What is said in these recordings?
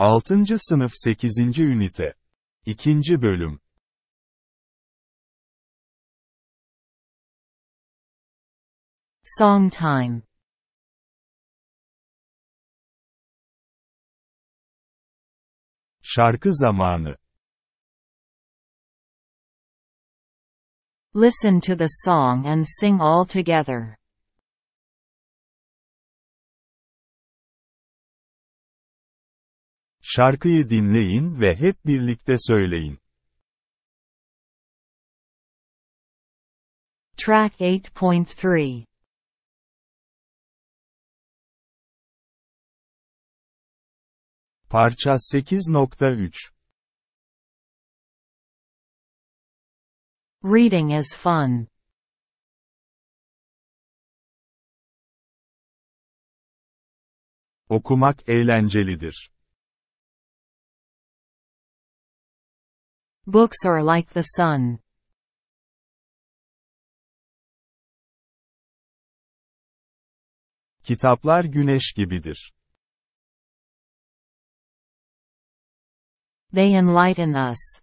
6. sınıf 8. ünite 2. bölüm Song time Şarkı zamanı Listen to the song and sing all together. Şarkıyı dinleyin ve hep birlikte söyleyin. Track 8.3 Parça 8.3 Reading is fun. Okumak eğlencelidir. Books are like the sun. Kitaplar güneş gibidir. They enlighten us.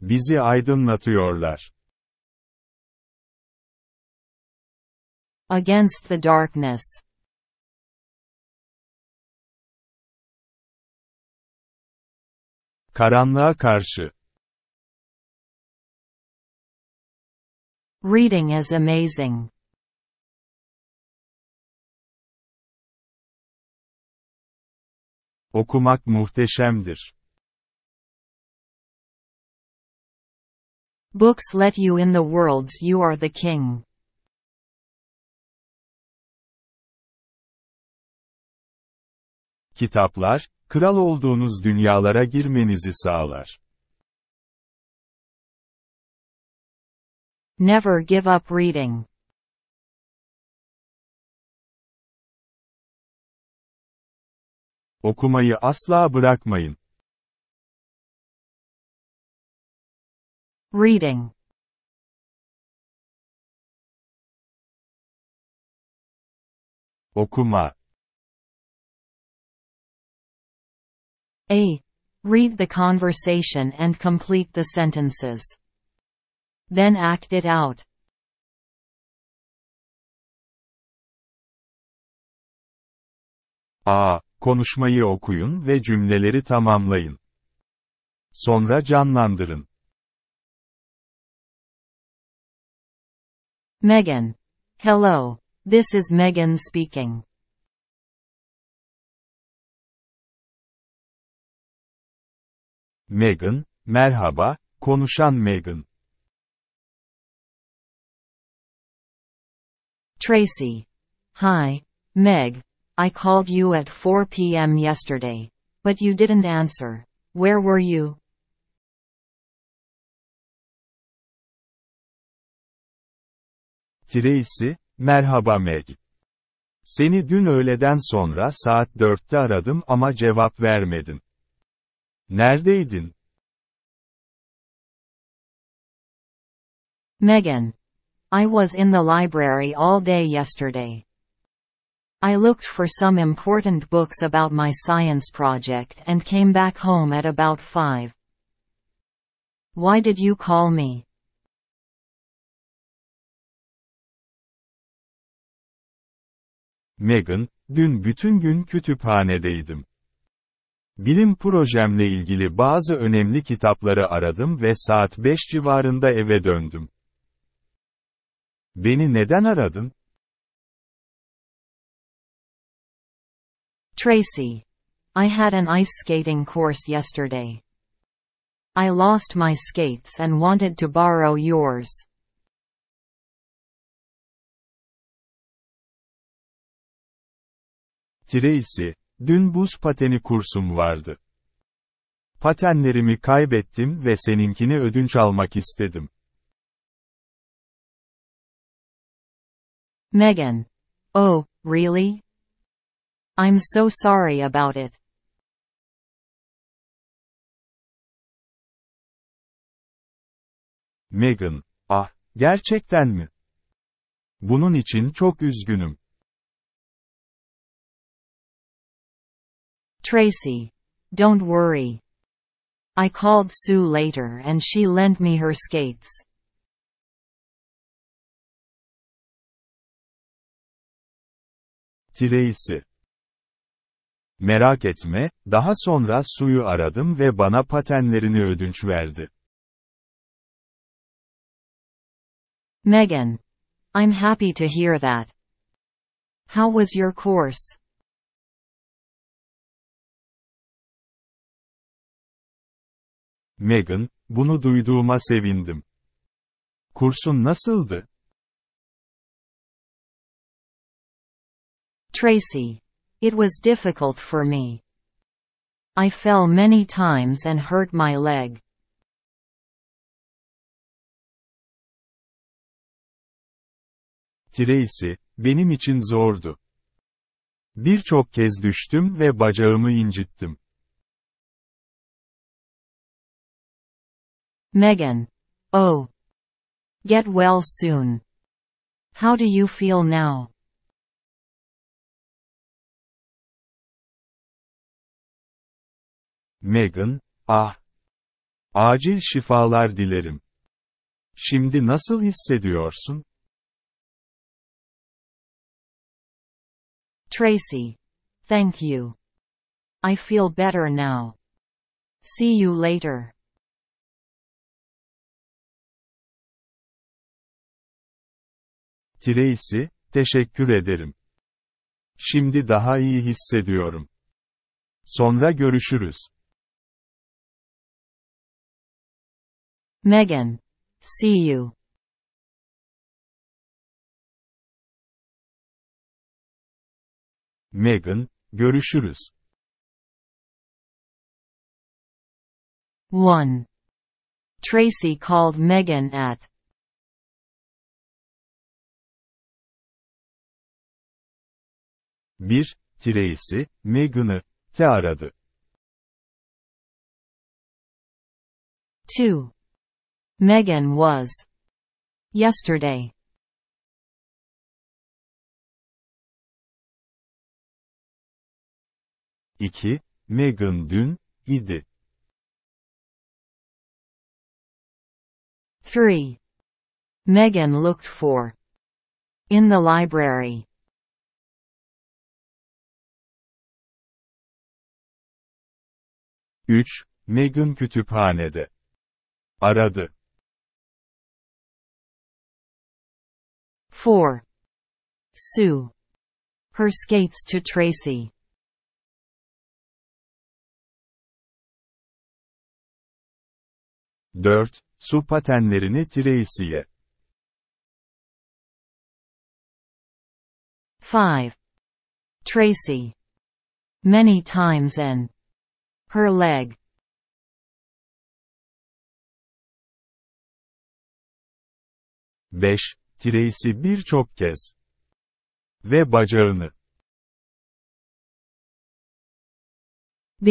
Bizi aydınlatıyorlar. Against the darkness. Karanlığa karşı. Reading is amazing. Okumak muhteşemdir. Books let you in the worlds you are the king. Kitaplar, kral olduğunuz dünyalara girmenizi sağlar. Never give up reading. Okumayı asla bırakmayın. Reading. Okuma. a. Read the conversation and complete the sentences. Then act it out. A. Konuşmayı okuyun ve cümleleri tamamlayın. Sonra canlandırın. Megan. Hello. This is Megan speaking. Meghan, merhaba, konuşan Meghan. Tracy. Hi, Meg. I called you at 4 p.m. yesterday, but you didn't answer. Where were you? Tracy, merhaba Meg. Seni dün öğleden sonra saat 4'te aradım ama cevap vermedin. Neredeydin? Megan. I was in the library all day yesterday. I looked for some important books about my science project and came back home at about 5. Why did you call me? Megan, dün bütün gün kütüphanedeydim. Bilim projemle ilgili bazı önemli kitapları aradım ve saat 5 civarında eve döndüm. Beni neden aradın? Tracy. I had an ice skating course yesterday. I lost my skates and wanted to borrow yours. Tracy, Dün buz pateni kursum vardı. Patenlerimi kaybettim ve seninkini ödünç almak istedim. Megan. Oh, really? I'm so sorry about it. Megan. Ah, gerçekten mi? Bunun için çok üzgünüm. Tracy. Don't worry. I called Sue later and she lent me her skates. Tracy. Merak etme, daha sonra Sue'yu aradım ve bana patenlerini ödünç verdi. Megan. I'm happy to hear that. How was your course? Megan, bunu duyduğuma sevindim. Kursun nasıldı? Tracy. It was difficult for me. I fell many times and hurt my leg. Tracy, benim için zordu. Birçok kez düştüm ve bacağımı incittim. Megan. Oh. Get well soon. How do you feel now? Megan, ah. Acil şifalar dilerim. Şimdi nasıl hissediyorsun? Tracy. Thank you. I feel better now. See you later. Tracy, teşekkür ederim. Şimdi daha iyi hissediyorum. Sonra görüşürüz. Megan. See you. Megan, görüşürüz. One. Tracy called Megan at 1. Tracy, Megan'ı, te aradı. 2. Megan was. Yesterday. İki, Megan dün, idi. 3. Megan looked for. In the library. 3. Megun kütüphanede. Aradı. 4. Sue. Her skates to Tracy. Dört, Su patenlerini Tracy'ye. 5. Tracy. Many times and her leg Beş, Tracy birçok kez. Ve bacağını. B.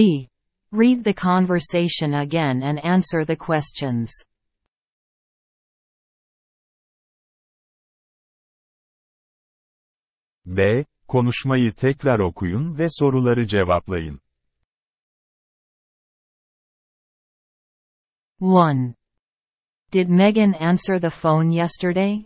Read the conversation again and answer the questions. B. Konuşmayı tekrar okuyun ve soruları cevaplayın. 1. Did Megan answer the phone yesterday?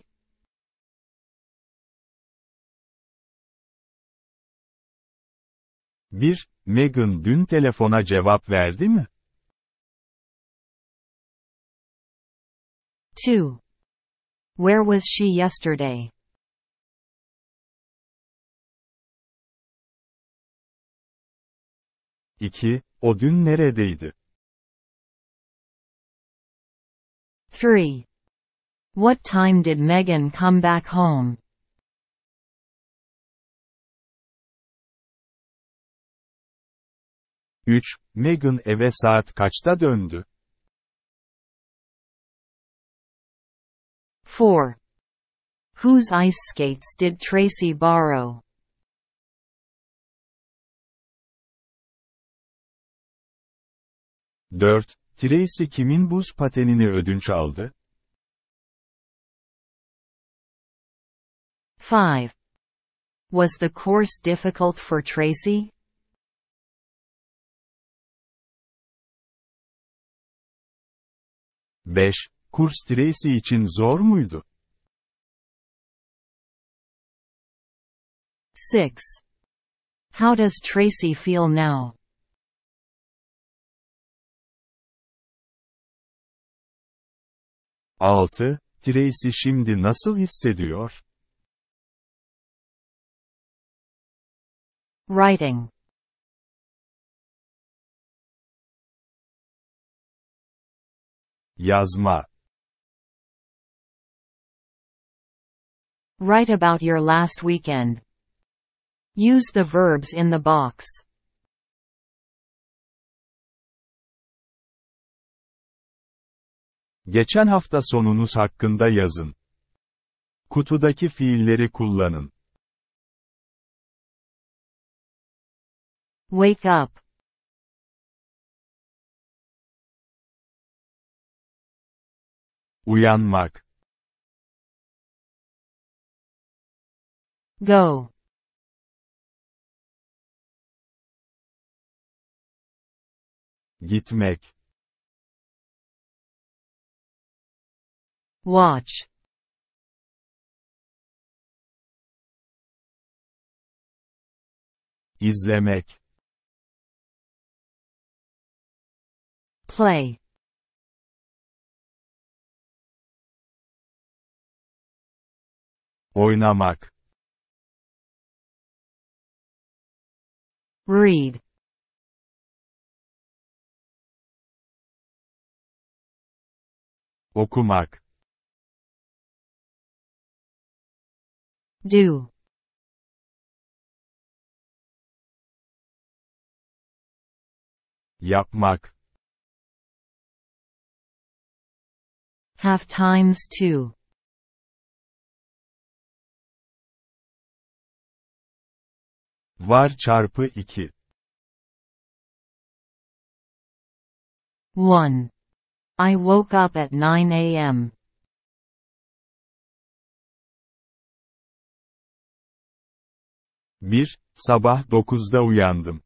Bir, Megan dün telefona cevap verdi mi? 2. Where was she yesterday? İki, O dün neredeydi? 3. What time did Megan come back home? Üç, Megan eve saat kaçta döndü? 4. Whose ice skates did Tracy borrow? Dört, Tracy kimin buz patenini ödünç aldı? 5. Was the course difficult for Tracy? Beş. Kurs Tracy için zor muydu? 6. How does Tracy feel now? 6. Tracy şimdi nasıl hissediyor? Writing Yazma Write about your last weekend. Use the verbs in the box. Geçen hafta sonunuz hakkında yazın. Kutudaki fiilleri kullanın. Wake up. Uyanmak. Go. Gitmek. watch izlemek play oynamak read okumak do yapmak have times two var çarpı iki one I woke up at 9 a.m. 1. Sabah 9'da uyandım.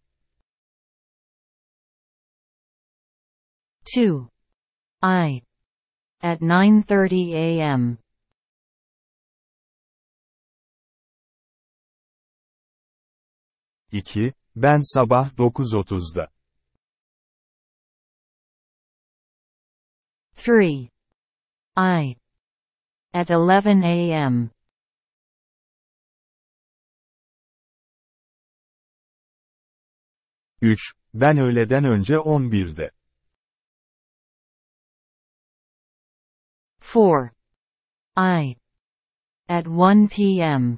2. I. At 9.30 a.m. İki, Ben sabah 9.30'da. 3. I. At 11 a.m. 3. Ben öğleden önce 11'de. 4. I. At 1 p.m.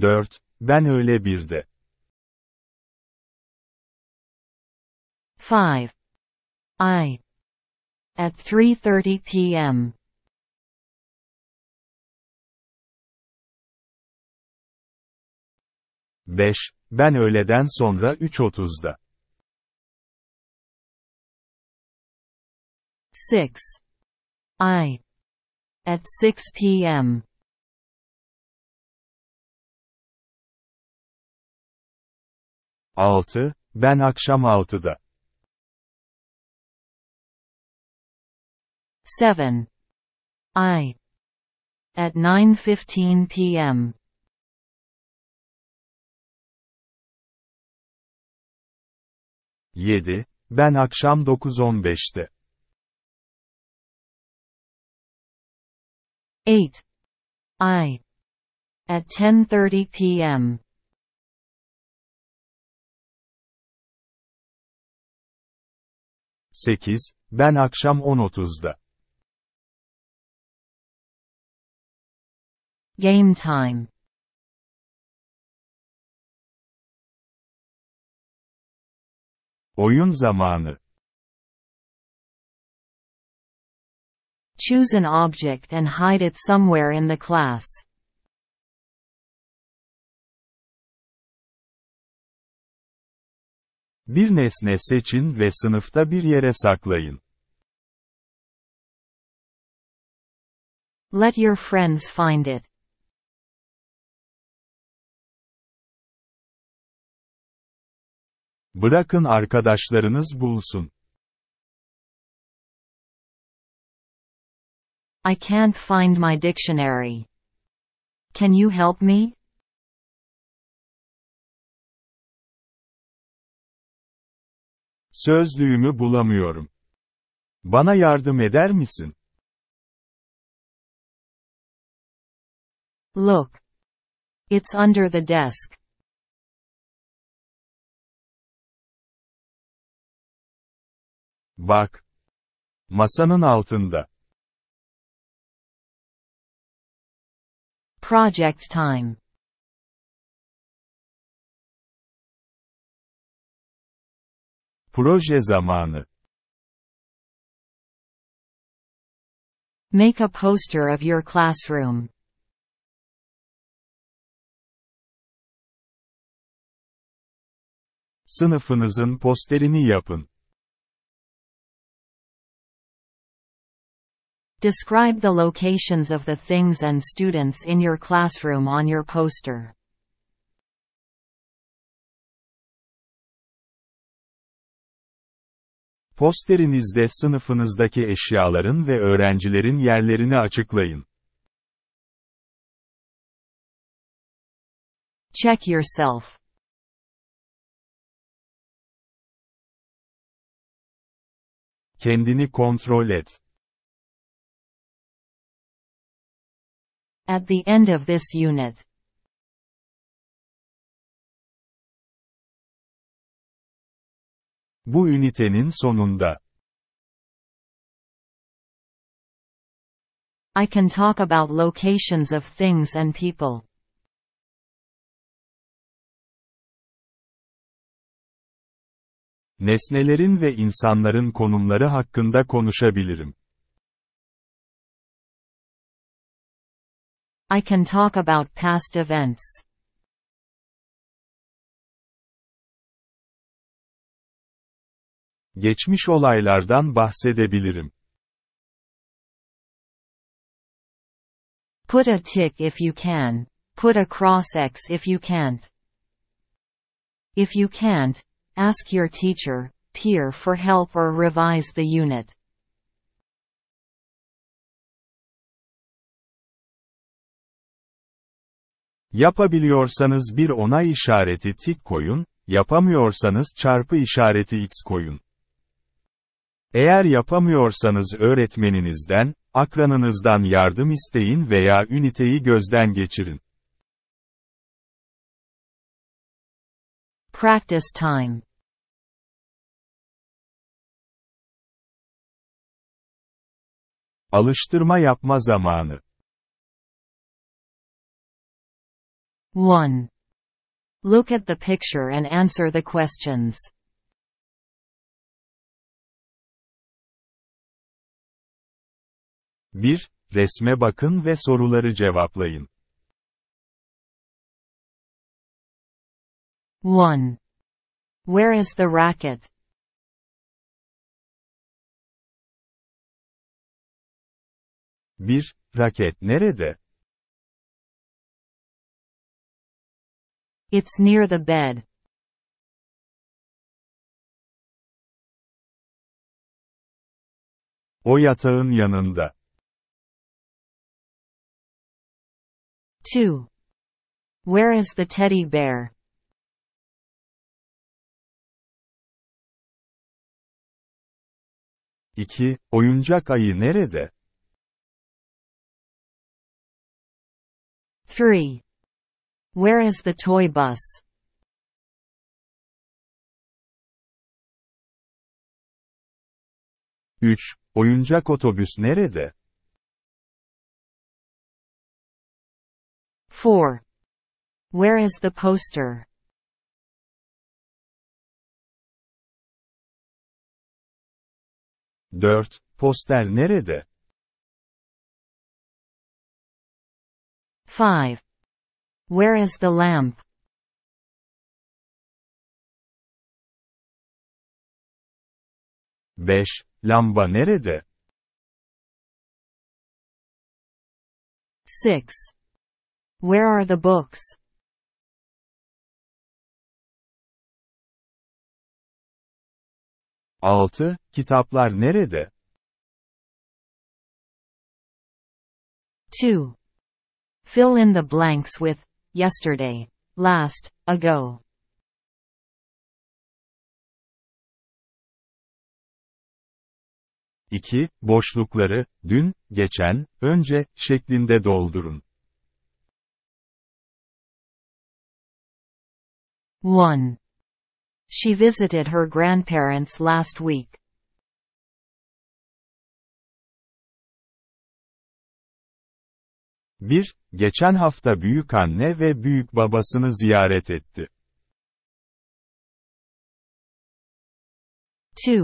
Dört, ben öğle birde. Five. I. At 3.30 p.m. 5, ben öğleden sonra 3.30'da. 6. I. At 6 p.m. Altı, ben akşam altıda. Seven, I. At 9.15 p.m. 7, ben akşam 9.15'te. 8. I. At 10.30 p.m. Sekiz, ben akşam 10.30'da. Game time. Oyun zamanı. Choose an object and hide it somewhere in the class. Bir nesne seçin ve sınıfta bir yere saklayın. Let your friends find it. Bırakın arkadaşlarınız bulsun. I can't find my dictionary. Can you help me? Sözlüğümü bulamıyorum. Bana yardım eder misin? Look. It's under the desk. Bak. Masanın altında. Project time. Proje zamanı. Make a poster of your classroom. Sınıfınızın posterini yapın. Describe the locations of the things and students in your classroom on your poster. Posterinizde sınıfınızdaki eşyaların ve öğrencilerin yerlerini açıklayın. Check yourself. Kendini kontrol et. at the end of this unit. Bu ünitenin sonunda. I can talk about locations of things and people. Nesnelerin ve insanların konumları hakkında konuşabilirim. I can talk about past events. Geçmiş olaylardan bahsedebilirim. Put a tick if you can. Put a cross X if you can't. If you can't, ask your teacher, peer for help or revise the unit. Yapabiliyorsanız bir onay işareti tik koyun, yapamıyorsanız çarpı işareti x koyun. Eğer yapamıyorsanız öğretmeninizden, akranınızdan yardım isteyin veya üniteyi gözden geçirin. Practice time Alıştırma yapma zamanı 1. Look at the picture and answer the questions. Bir, Resme bakın ve soruları cevaplayın. 1. Where is the racket? 1. Raket nerede? It's near the bed. O yatağın yanında. 2. Where is the teddy bear? İki, Oyuncak ayı nerede? 3. Where is the toy bus? Üç, Oyuncak otobüs nerede? 4. Where is the poster? Poster nerede? 5. Where is the lamp? Beş, Lamba nerede? 6. Where are the books? Altı, Kitaplar nerede? 2. Fill in the blanks with yesterday, last, ago. İki Boşlukları, dün, geçen, önce, şeklinde doldurun. 1. She visited her grandparents last week. 1. Geçen hafta büyük anne ve büyük babasını ziyaret etti. 2.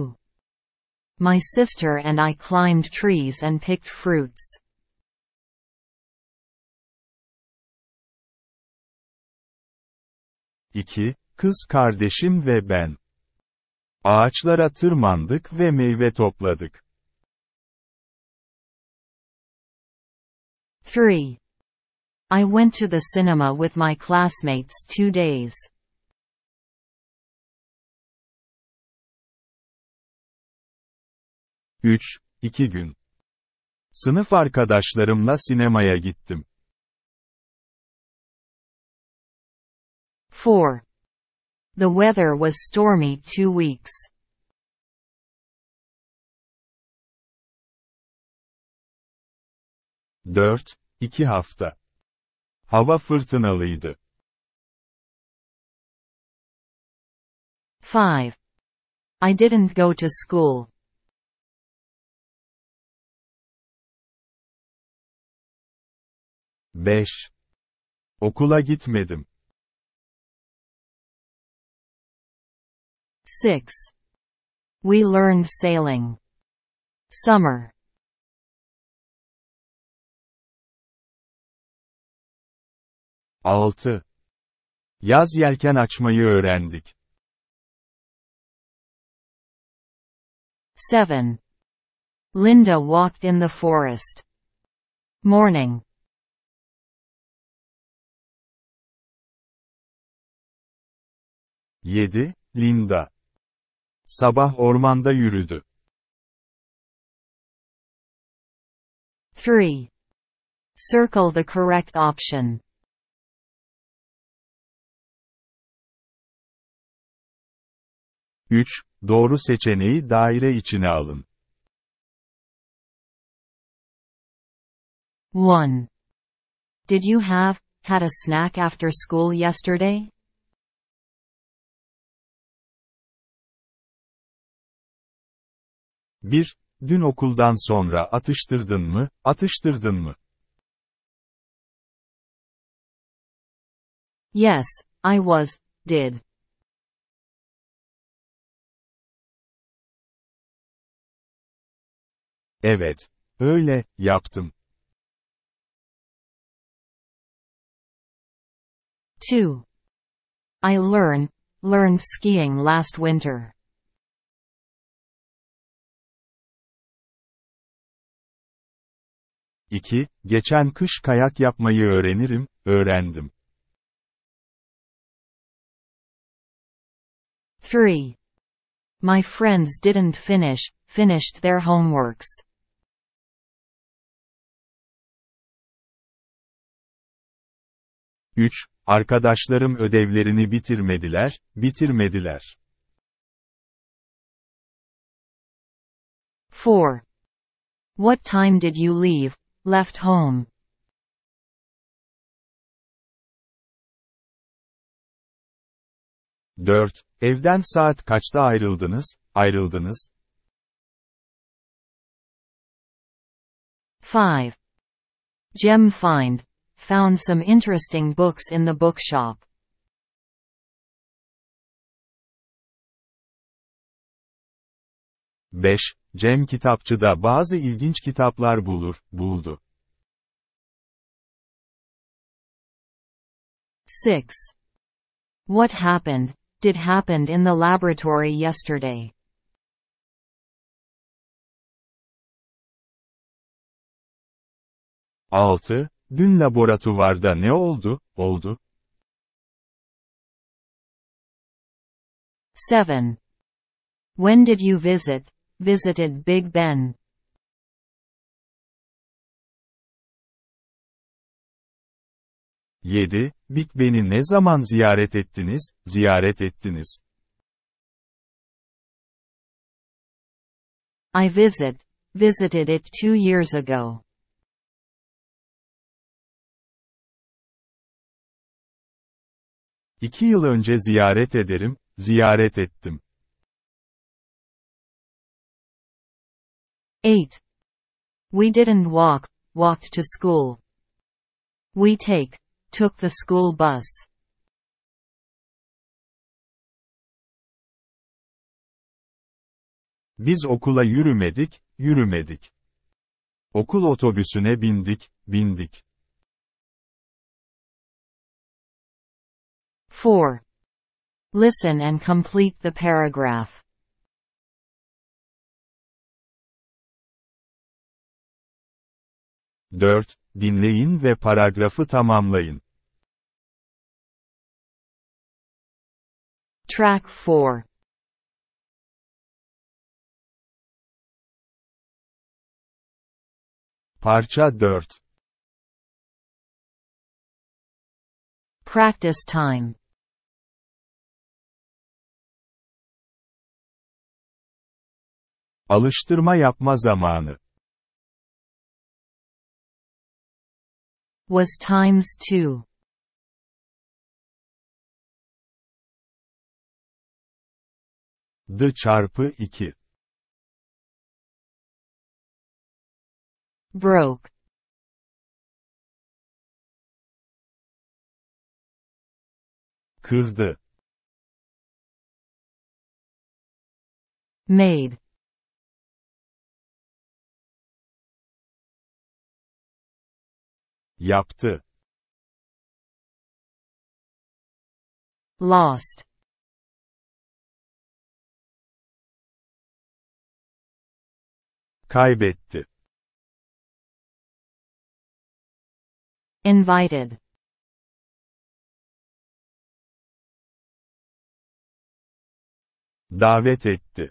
My sister and I climbed trees and picked fruits. 2. Kız kardeşim ve ben. Ağaçlara tırmandık ve meyve topladık. 3. I went to the cinema with my classmates two days. Üç, iki gün. Sınıf arkadaşlarımla sinemaya gittim. 4. The weather was stormy two weeks. 4, 2 hafta. Hava fırtınalıydı. 5. I didn't go to school. Beş. Okula gitmedim. Six. We learned sailing. Summer. 6. Yaz yelken açmayı öğrendik. 7. Linda walked in the forest. Morning. Yedi, Linda. Sabah ormanda yürüdü. 3. Circle the correct option. 3. Doğru seçeneği daire içine alın. 1. Did you have, had a snack after school yesterday? Bir, Dün okuldan sonra atıştırdın mı, atıştırdın mı? Yes, I was, did. Evet, öyle, yaptım. 2. I learn, learned skiing last winter. İki, Geçen kış kayak yapmayı öğrenirim, öğrendim. 3. My friends didn't finish, finished their homeworks. 3. Arkadaşlarım ödevlerini bitirmediler, bitirmediler. 4. What time did you leave, left home? Dört, Evden saat kaçta ayrıldınız, ayrıldınız? 5. Gem find, found some interesting books in the bookshop. Beş, Cem kitapçıda bazı ilginç kitaplar bulur, buldu. 6. What happened, did happened in the laboratory yesterday. Altı, Dün laboratuvarda ne oldu, oldu? 7. When did you visit? Visited Big Ben. Yedi, Big Ben'i ne zaman ziyaret ettiniz, ziyaret ettiniz? I visit, visited it two years ago. İki yıl önce ziyaret ederim, ziyaret ettim. 8. We didn't walk, walked to school. We take, took the school bus. Biz okula yürümedik, yürümedik. Okul otobüsüne bindik, bindik. 4. Listen and complete the paragraph. Dört, Dinleyin ve paragrafı tamamlayın. Track 4 Parça 4 Practice time Alıştırma yapma zamanı. Was times two. The çarpı iki. Broke. Kırdı. Made. Yaptı. Lost. Kaybetti. Invited. Davet etti.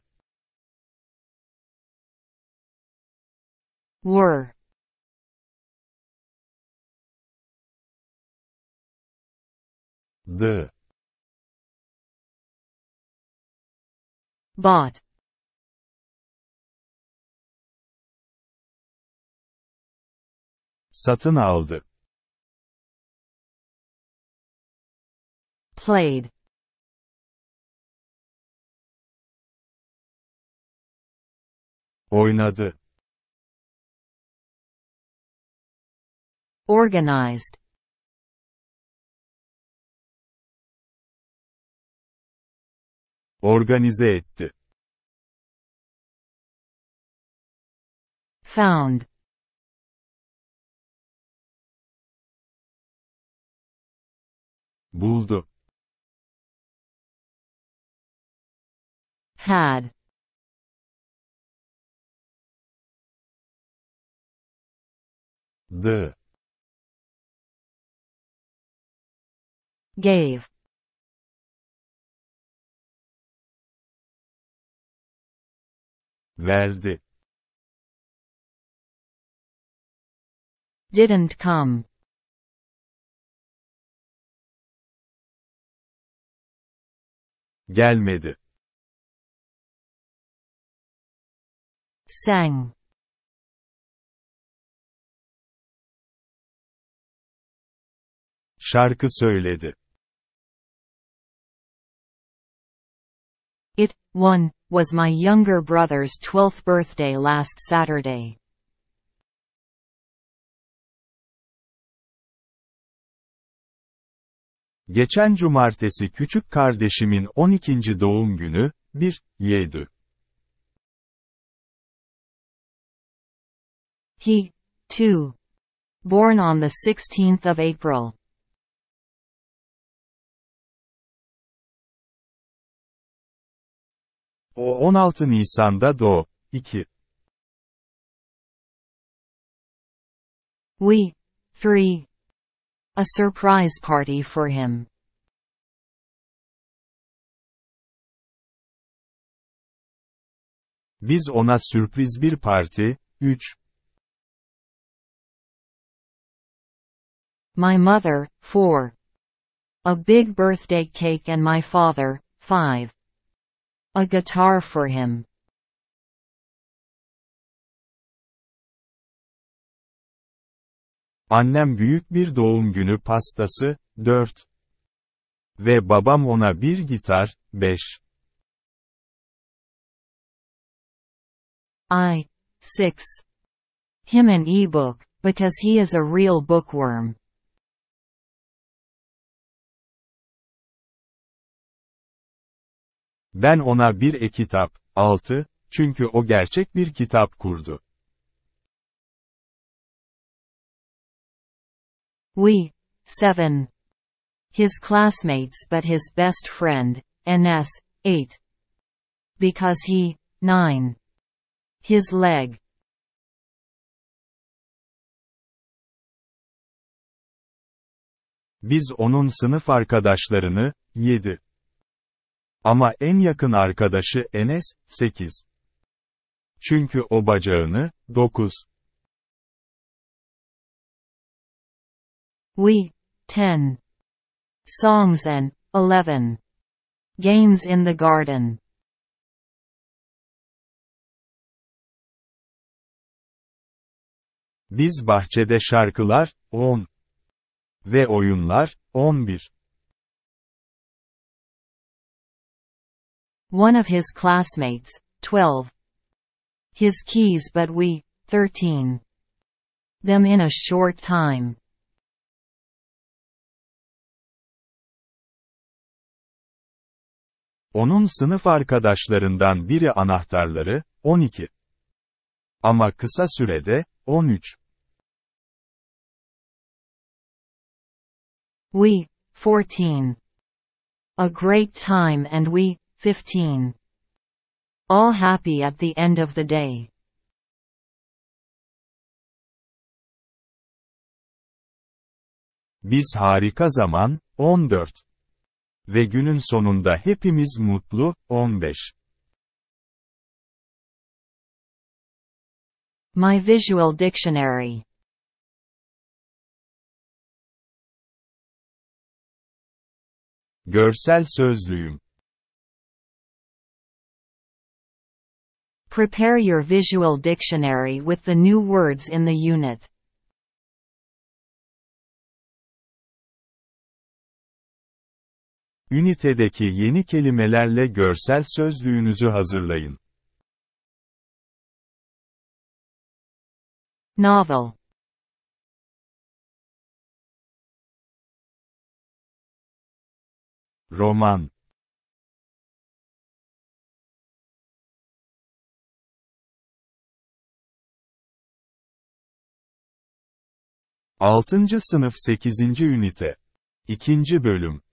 Were. The. Bought. Satın aldı. Played. Oynadı. Organized. organize etti. Found buldu. Had the gave verdi. Didn't come. Gelmedi. Sang. Şarkı söyledi. It won was my younger brother's 12th birthday last Saturday. Geçen cumartesi küçük kardeşimin 12. doğum günü, 1, 7. He, too. Born on the 16th of April. O 16 Nisan'da doğ. 2. We. 3. A surprise party for him. Biz ona sürpriz bir parti, 3. My mother, 4. A big birthday cake and my father, 5. A guitar for him. Annem büyük bir doğum günü pastası, 4. Ve babam ona bir gitar, 5. I. 6. Him an e-book, because he is a real bookworm. Ben ona bir e-kitap, 6, çünkü o gerçek bir kitap kurdu. We, 7. His classmates but his best friend, NS, 8. Because he, 9. His leg. Biz onun sınıf arkadaşlarını, 7. Ama en yakın arkadaşı Enes, 8. Çünkü o bacağını, 9. We, 10. Songs and, 11. Games in the garden. Biz bahçede şarkılar, 10. Ve oyunlar, 11. one of his classmates, 12. His keys but we, 13. Them in a short time. Onun sınıf arkadaşlarından biri anahtarları, 12. Ama kısa sürede, 13. We, 14. A great time and we, 15. All happy at the end of the day. Biz harika zaman, 14. Ve günün sonunda hepimiz mutlu, 15. My Visual Dictionary Görsel sözlüğüm. Prepare your visual dictionary with the new words in the unit. Ünitedeki yeni kelimelerle görsel sözlüğünüzü hazırlayın. Novel Roman 6. Sınıf 8. Ünite 2. Bölüm